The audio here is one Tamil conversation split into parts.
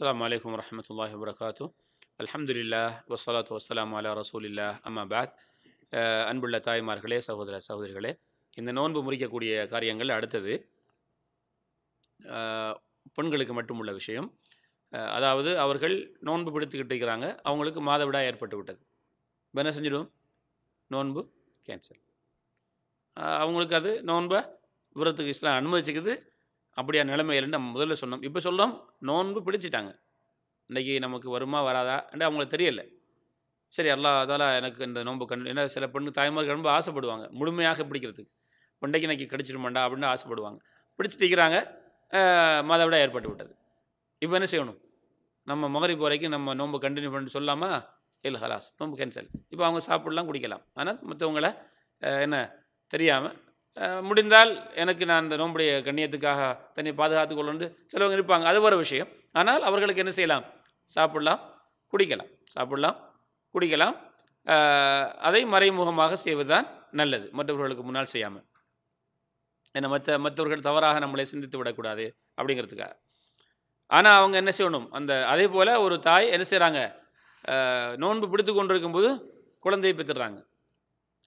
அஸ்லாம் வலைக்கம் வரமத்துல்லாஹி வரகாத்து அலமதுல்லா வசலாத்து வசலாம் அலா ரசூலில்லா அம்மா பேக் அன்புள்ள தாய்மார்களே சகோதர சகோதரிகளே இந்த நோன்பு முறிக்கக்கூடிய காரியங்கள் அடுத்தது uh, பெண்களுக்கு மட்டும் உள்ள விஷயம் uh, அதாவது அவர்கள் நோன்பு பிடித்துக்கிட்டு இருக்கிறாங்க அவங்களுக்கு மாதவிடா ஏற்பட்டு விட்டது இப்போ என்ன செஞ்சிடும் நோன்பு கேன்சல் uh, அவங்களுக்கு அது நோன்பை விரத்துக்கு இஸ்லாம் அனுமதிச்சுக்குது அப்படியா நிலைமையிலன்னு நம்ம முதல்ல சொன்னோம் இப்போ சொல்கிறோம் நோன்பு பிடிச்சிட்டாங்க இன்றைக்கி நமக்கு வருமா வராதா என்று அவங்களுக்கு தெரியலை சரி எல்லா அதால் எனக்கு இந்த நோன்பு கண் ஏன்னா சில பெண்ணு தாய்மார்கள் ரொம்ப ஆசைப்படுவாங்க முழுமையாக பிடிக்கிறதுக்கு பண்டைக்கு இன்றைக்கி கிடச்சிடுமாண்டா அப்படின்னு ஆசைப்படுவாங்க பிடிச்சிட்டிக்கிறாங்க மாதவிடா ஏற்பட்டு விட்டது இப்போ என்ன செய்யணும் நம்ம மகரிப்பு போகிறக்கு நம்ம நோன்பு கண்டினியூ பண்ணி சொல்லாமா இல் ஹலாஸ் நோன்பு கேன்சல் இப்போ அவங்க சாப்பிடலாம் குடிக்கலாம் ஆனால் மற்றவங்கள என்ன தெரியாமல் முடிந்தால் எனக்கு நான் இந்த நோம்புடைய கண்ணியத்துக்காக தன்னை பாதுகாத்து கொள்ளணும் சிலவங்க இருப்பாங்க அது ஒரு விஷயம் ஆனால் அவர்களுக்கு என்ன செய்யலாம் சாப்பிடலாம் குடிக்கலாம் சாப்பிடலாம் குடிக்கலாம் அதை மறைமுகமாக செய்வதுதான் நல்லது மற்றவர்களுக்கு முன்னால் செய்யாமல் ஏன்னா மற்ற மற்றவர்கள் தவறாக நம்மளை சிந்தித்து விடக்கூடாது அப்படிங்கிறதுக்காக ஆனால் அவங்க என்ன செய்யணும் அந்த அதே போல் ஒரு தாய் என்ன செய்கிறாங்க நோன்பு பிடித்து கொண்டிருக்கும்போது குழந்தையை பெற்றுடுறாங்க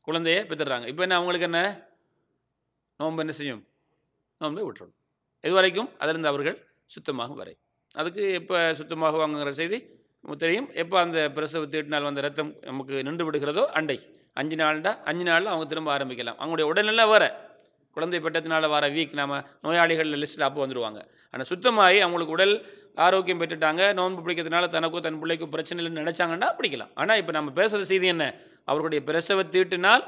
குழந்தையை பெற்றுடுறாங்க இப்போ என்ன அவங்களுக்கு என்ன நோன்பு என்ன செய்யும் நோன்பை விட்டுறணும் இது வரைக்கும் அதிலிருந்து அவர்கள் சுத்தமாகும் வரை அதுக்கு எப்போ வாங்குங்கிற செய்தி தெரியும் எப்போ அந்த பிரசவ எட்டு நாள் வந்த ரத்தம் நமக்கு நின்று விடுகிறதோ அண்டை அஞ்சு நாள்டா அஞ்சு நாளில் அவங்க திரும்ப ஆரம்பிக்கலாம் அவங்களுடைய உடல்நிலை வேறு குழந்தை பெற்றதுனால வர வீக் நாம் நோயாளிகளில் லிஸ்ட்டில் அப்போ வந்துடுவாங்க ஆனால் சுத்தமாகி அவங்களுக்கு உடல் ஆரோக்கியம் பெற்றுட்டாங்க நோன்பு பிடிக்கிறதுனால தனக்கும் தன் பிள்ளைக்கும் பிரச்சனை இல்லைன்னு நினச்சாங்கன்னா பிடிக்கலாம் ஆனால் இப்போ நம்ம பேசுகிற செய்தி என்ன அவர்களுடைய பிரசவ தீட்டுனால்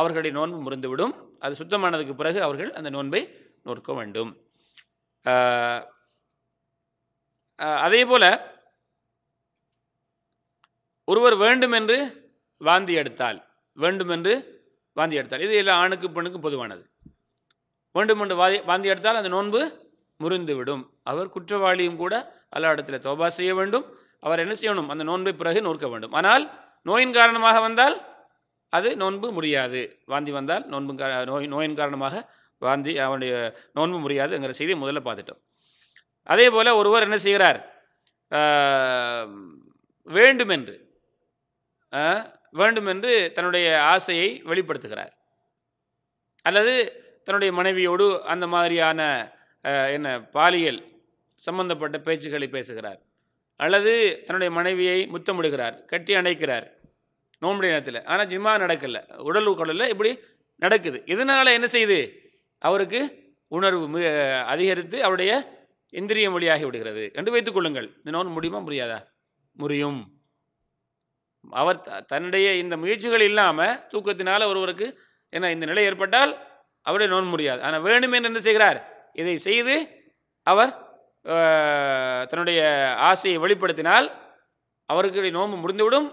அவர்களுடைய நோன்பு முறிந்துவிடும் அது சுத்தமானதுக்கு பிறகு அவர்கள் அந்த நோன்பை நோற்க வேண்டும் அதே போல் ஒருவர் வேண்டுமென்று வாந்தி எடுத்தால் வேண்டுமென்று வாந்தி எடுத்தால் இது எல்லாம் ஆணுக்கு பெண்ணுக்கும் பொதுவானது வேண்டுமென்று வாதி வாந்தி எடுத்தால் அந்த நோன்பு முறிந்துவிடும் அவர் குற்றவாளியும் கூட அல்ல இடத்துல தோபா செய்ய வேண்டும் அவர் என்ன செய்யணும் அந்த நோன்பை பிறகு நோக்க வேண்டும் ஆனால் நோயின் காரணமாக வந்தால் அது நோன்பு முடியாது வாந்தி வந்தால் நோன்பு நோய் நோயின் காரணமாக வாந்தி அவனுடைய நோன்பு முடியாதுங்கிற செய்தியை முதல்ல பார்த்துட்டோம் அதே போல் ஒருவர் என்ன செய்கிறார் வேண்டுமென்று வேண்டுமென்று தன்னுடைய ஆசையை வெளிப்படுத்துகிறார் அல்லது தன்னுடைய மனைவியோடு அந்த மாதிரியான என்ன பாலியல் சம்பந்தப்பட்ட பேச்சுக்களை பேசுகிறார் அல்லது தன்னுடைய மனைவியை முத்தமிடுகிறார் கட்டி அணைக்கிறார் நோம்புடைய நேரத்தில் ஆனால் ஜிம்மா நடக்கலை உடல் உடலில் இப்படி நடக்குது இதனால் என்ன செய்யுது அவருக்கு உணர்வு மிக அதிகரித்து அவருடைய இந்திரிய மொழியாகி விடுகிறது என்று வைத்துக்கொள்ளுங்கள் இந்த நோன் முடியுமா முடியாதா முறியும் அவர் தன்னுடைய இந்த முயற்சிகள் இல்லாமல் தூக்கத்தினால் ஒருவருக்கு என்ன இந்த நிலை ஏற்பட்டால் அவருடைய நோன் முடியாது ஆனால் வேணுமே என்ன செய்கிறார் இதை செய்து அவர் தன்னுடைய ஆசையை வெளிப்படுத்தினால் அவருக்கு நோன்பு முடிந்துவிடும்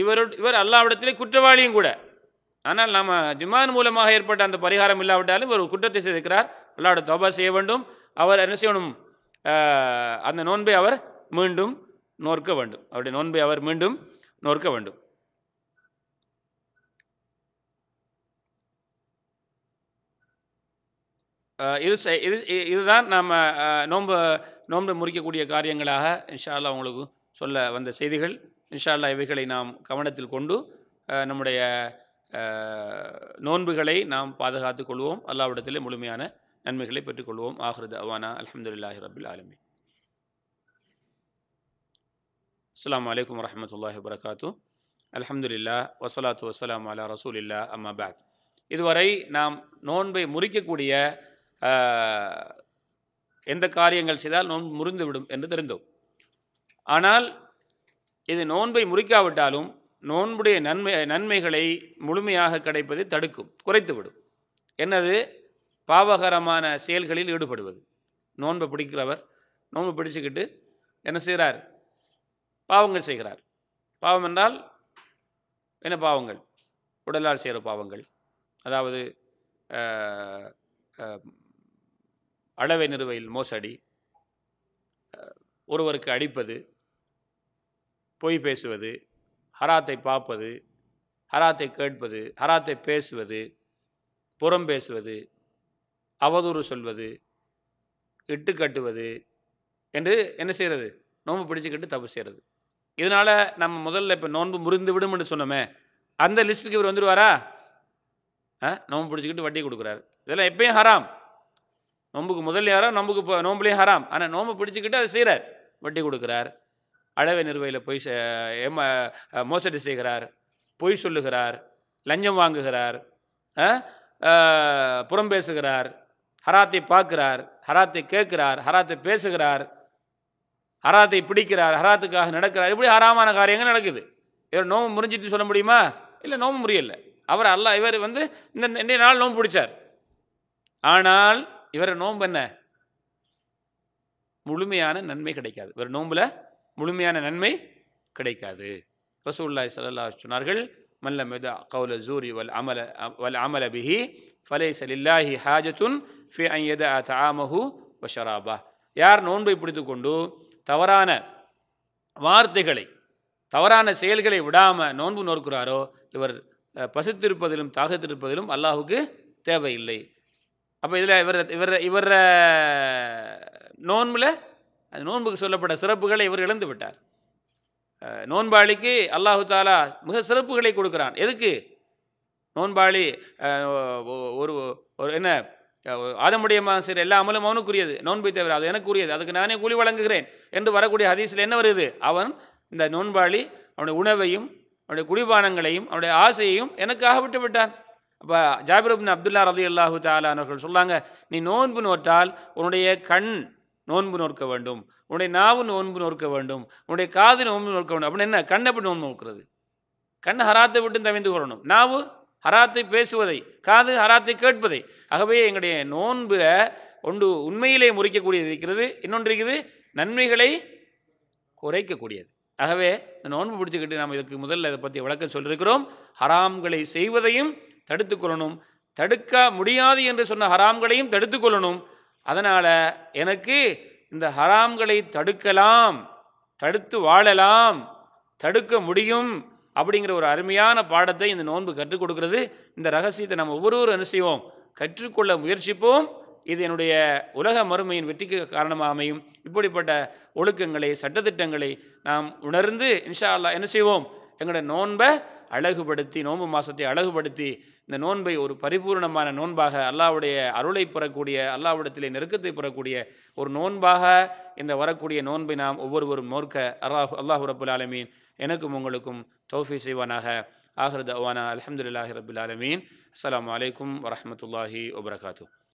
இவரு இவர் அல்லாவிடத்திலே குற்றவாளியும் கூட ஆனால் நம்ம ஜிமான் மூலமாக ஏற்பட்ட அந்த பரிகாரம் இல்லாவிட்டாலும் இவர் குற்றத்தை செய்திருக்கிறார் அல்லாவோட தோபா செய்ய வேண்டும் அவர் என்ன செய்யணும் அந்த நோன்பை அவர் மீண்டும் நோற்க வேண்டும் அவருடைய நோன்பை அவர் மீண்டும் நோற்க வேண்டும் இது இது இதுதான் நாம் நோன்பு நோன்பு முறிக்கக்கூடிய காரியங்களாக இன்ஷா அல்லா உங்களுக்கு சொல்ல வந்த செய்திகள் இன்ஷால்லா இவைகளை நாம் கவனத்தில் கொண்டு நம்முடைய நோன்புகளை நாம் பாதுகாத்து கொள்வோம் அல்லாவிடத்திலே முழுமையான நன்மைகளை பெற்றுக்கொள்வோம் ஆஹ்ரத் அவானா அலமதுல்லாஹ் ரபுல் ஆலமி அஸ்லாம் வலைக்கம் வரமத்துல்லாஹ் வரகாத்து அலமதுல்லா வசலாத்து வசலாம் அலா ரசூல் இல்லா அம்மா பேக் இதுவரை நாம் நோன்பை முறிக்கக்கூடிய எந்த காரியங்கள் செய்தால் நோன்பு முறிந்துவிடும் என்று தெரிந்தோம் ஆனால் இது நோன்பை முறிக்காவிட்டாலும் நோன்புடைய நன்மை நன்மைகளை முழுமையாக கிடைப்பதை தடுக்கும் குறைத்துவிடும் என்னது பாவகரமான செயல்களில் ஈடுபடுவது நோன்பை பிடிக்கிறவர் நோன்பு பிடிச்சுக்கிட்டு என்ன செய்கிறார் பாவங்கள் செய்கிறார் பாவம் என்றால் என்ன பாவங்கள் உடலால் செய்கிற பாவங்கள் அதாவது அளவை நிறுவையில் மோசடி ஒருவருக்கு அடிப்பது பொய் பேசுவது ஹராத்தை பார்ப்பது ஹராத்தை கேட்பது ஹராத்தை பேசுவது புறம் பேசுவது அவதூறு சொல்வது இட்டு கட்டுவது என்று என்ன செய்கிறது நோன்பு பிடிச்சிக்கிட்டு தப்பு செய்கிறது இதனால் நம்ம முதல்ல இப்போ நோன்பு முறிந்து விடும் என்று சொன்னோமே அந்த லிஸ்ட்டுக்கு இவர் வந்துடுவாரா ஆ நோன்பு பிடிச்சிக்கிட்டு வட்டி கொடுக்குறாரு இதெல்லாம் எப்பயும் ஹராம் நோம்புக்கு முதல்லையும் ஹராம் நோம்புக்கு நோம்புலேயும் ஹராம் ஆனால் நோம்பு பிடிச்சிக்கிட்டு அதை செய்கிறார் வட்டி கொடுக்குறார் அழவை நிறுவையில் போய் ஏமா மோசடி செய்கிறார் பொய் சொல்லுகிறார் லஞ்சம் வாங்குகிறார் புறம் பேசுகிறார் ஹராத்தை பார்க்கிறார் ஹராத்தை கேட்கிறார் ஹராத்தை பேசுகிறார் ஹராத்தை பிடிக்கிறார் ஹராத்துக்காக நடக்கிறார் இப்படி ஹராமான காரியங்கள் நடக்குது இவர் நோம்பு முறிஞ்சிட்டு சொல்ல முடியுமா இல்லை நோம்பு முறியலை அவர் அல்ல இவர் வந்து இந்த இன்றைய நாள் நோம்பு பிடிச்சார் ஆனால் இவர் நோம்பு என்ன முழுமையான நன்மை கிடைக்காது இவர் நோம்பில் முழுமையான நன்மை கிடைக்காது ரசூல்லாய் சல்லா சொன்னார்கள் மல்ல மெதா கவுல ஜூரி வல் அமல வல் அமல பிஹி ஃபலை சலில்லாஹி ஹாஜத்துன் ஃபி ஐயத தாமஹு வஷராபா யார் நோன்பை பிடித்து கொண்டு தவறான வார்த்தைகளை தவறான செயல்களை விடாமல் நோன்பு நோக்கிறாரோ இவர் பசித்திருப்பதிலும் தாகத்திருப்பதிலும் அல்லாஹுக்கு தேவையில்லை அப்போ இதில் இவர் இவர் இவர நோன்பில் அந்த நோன்புக்கு சொல்லப்பட்ட சிறப்புகளை இவர் இழந்து விட்டார் நோன்பாளிக்கு அல்லாஹு தாலா மிக சிறப்புகளை கொடுக்குறான் எதுக்கு நோன்பாளி ஒரு ஒரு என்ன ஆதமுடைய சரி எல்லா அமலும் அவனுக்குரியது நோன்பை தவிர அது எனக்குரியது அதுக்கு நானே கூலி வழங்குகிறேன் என்று வரக்கூடிய ஹதீஸில் என்ன வருது அவன் இந்த நோன்பாளி அவனுடைய உணவையும் அவனுடைய குடிபானங்களையும் அவனுடைய ஆசையையும் எனக்காக விட்டு விட்டான் அப்போ ஜாபிர் அப்துல்லா ரதி அல்லாஹு தாலா அவர்கள் சொல்லாங்க நீ நோன்பு நோட்டால் உன்னுடைய கண் நோன்பு நோக்க வேண்டும் உன்னுடைய நாவு நோன்பு நோக்க வேண்டும் உன்னுடைய காது நோன்பு நோக்க வேண்டும் அப்படின்னு என்ன கண்ணை எப்படி நோன்பு நோக்கிறது கண் ஹராத்தை விட்டு தவிந்து கொள்ளணும் நாவு ஹராத்தை பேசுவதை காது ஹராத்தை கேட்பதை ஆகவே எங்களுடைய நோன்பு ஒன்று உண்மையிலே முறிக்கக்கூடியது இருக்கிறது இன்னொன்று இருக்குது நன்மைகளை குறைக்கக்கூடியது ஆகவே இந்த நோன்பு பிடிச்சிக்கிட்டு நாம் இதுக்கு முதல்ல இதை பற்றி விளக்கம் சொல்லியிருக்கிறோம் ஹராம்களை செய்வதையும் தடுத்துக்கொள்ளணும் தடுக்க முடியாது என்று சொன்ன ஹராம்களையும் தடுத்துக்கொள்ளணும் அதனால் எனக்கு இந்த ஹராம்களை தடுக்கலாம் தடுத்து வாழலாம் தடுக்க முடியும் அப்படிங்கிற ஒரு அருமையான பாடத்தை இந்த நோன்பு கற்றுக் கொடுக்கிறது இந்த ரகசியத்தை நம்ம ஒவ்வொருவரும் செய்வோம் கற்றுக்கொள்ள முயற்சிப்போம் இது என்னுடைய உலக மறுமையின் வெற்றிக்கு காரணமாக அமையும் இப்படிப்பட்ட ஒழுக்கங்களை சட்டத்திட்டங்களை நாம் உணர்ந்து இன்ஷா அல்லா என்ன செய்வோம் எங்களுடைய நோன்பை அழகுபடுத்தி நோன்பு மாதத்தை அழகுபடுத்தி இந்த நோன்பை ஒரு பரிபூர்ணமான நோன்பாக அல்லாவுடைய அருளை பெறக்கூடிய அல்லாவிடத்திலே நெருக்கத்தை பெறக்கூடிய ஒரு நோன்பாக இந்த வரக்கூடிய நோன்பை நாம் ஒவ்வொருவரும் நோர்க்க அல்லாஹ் அல்லாஹு ரபுல் ஆலமீன் எனக்கும் உங்களுக்கும் தௌஃபி செய்வானாக ஆஹ்ரத் அவானா அலமதுல்லாஹி ரபுல் ஆலமீன் அஸ்லாம் வலைக்கம் வரமத்துல்லாஹி வபரகாத்து